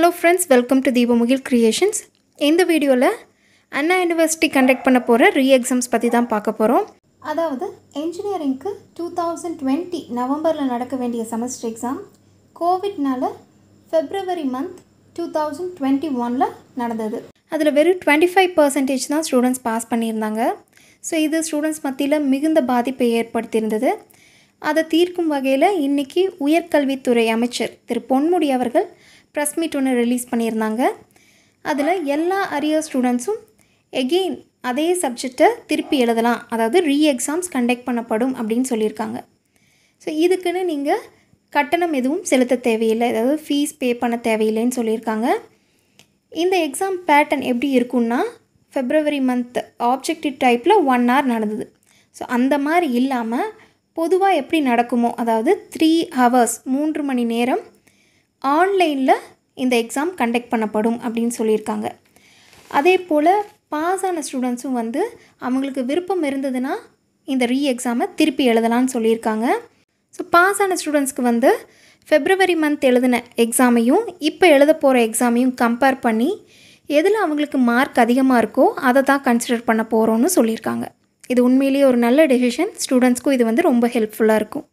hello friends welcome to Deepamugil creations இந்த வீடியோவில் அண்ணா university conduct பண்ண போகிற ரீ எக்ஸாம்ஸ் பற்றி தான் பார்க்க போகிறோம் அதாவது என்ஜினியரிங்க்கு டூ தௌசண்ட் டுவெண்ட்டி நவம்பரில் நடக்க வேண்டிய செமஸ்டர் எக்ஸாம் கோவிட்னால் February month two thousand twenty ஒனில் நடந்தது அதில் வெறும் டுவெண்ட்டி ஃபைவ் பர்சன்டேஜ் தான் ஸ்டூடெண்ட்ஸ் பாஸ் பண்ணியிருந்தாங்க ஸோ இது ஸ்டூடெண்ட்ஸ் மத்தியில் மிகுந்த பாதிப்பை ஏற்படுத்தியிருந்தது அதை தீர்க்கும் வகையில் இன்றைக்கி உயர்கல்வித்துறை அமைச்சர் திரு பொன்முடி அவர்கள் ப்ரெஸ் மீட் ஒன்று ரிலீஸ் பண்ணியிருந்தாங்க அதில் எல்லா அரியர் ஸ்டூடெண்ட்ஸும் எகெயின் அதே சப்ஜெக்டை திருப்பி எழுதலாம் அதாவது ரீ எக்ஸாம்ஸ் கண்டக்ட் பண்ணப்படும் அப்படின்னு சொல்லியிருக்காங்க ஸோ இதுக்குன்னு நீங்கள் கட்டணம் எதுவும் செலுத்த தேவையில்லை அதாவது ஃபீஸ் பே பண்ண தேவையில்லைன்னு சொல்லியிருக்காங்க இந்த எக்ஸாம் பேட்டர்ன் எப்படி இருக்குன்னா ஃபெப்ரவரி மந்த் ஆப்ஜெக்டிவ் டைப்பில் ஒன் ஹவர் நடந்தது ஸோ அந்த மாதிரி இல்லாமல் பொதுவாக எப்படி நடக்குமோ அதாவது த்ரீ ஹவர்ஸ் மூன்று மணி நேரம் ஆன்லைனில் இந்த எக்ஸாம் கண்டக்ட் பண்ணப்படும் அப்படின்னு சொல்லியிருக்காங்க அதே போல் பாஸ் ஆன ஸ்டூடெண்ட்ஸும் வந்து அவங்களுக்கு விருப்பம் இருந்ததுன்னா இந்த ரீ எக்ஸாமை திருப்பி எழுதலான்னு சொல்லியிருக்காங்க ஸோ பாஸ் ஆன ஸ்டூடெண்ட்ஸ்க்கு வந்து ஃபெப்ரவரி மந்த் எழுதின எக்ஸாமையும் இப்போ எழுத போகிற எக்ஸாமையும் கம்பேர் பண்ணி எதில் அவங்களுக்கு மார்க் அதிகமாக இருக்கோ அதை தான் கன்சிடர் பண்ண போகிறோன்னு சொல்லியிருக்காங்க இது உண்மையிலேயே ஒரு நல்ல டெசிஷன் ஸ்டூடெண்ட்ஸ்க்கும் இது வந்து ரொம்ப ஹெல்ப்ஃபுல்லாக இருக்கும்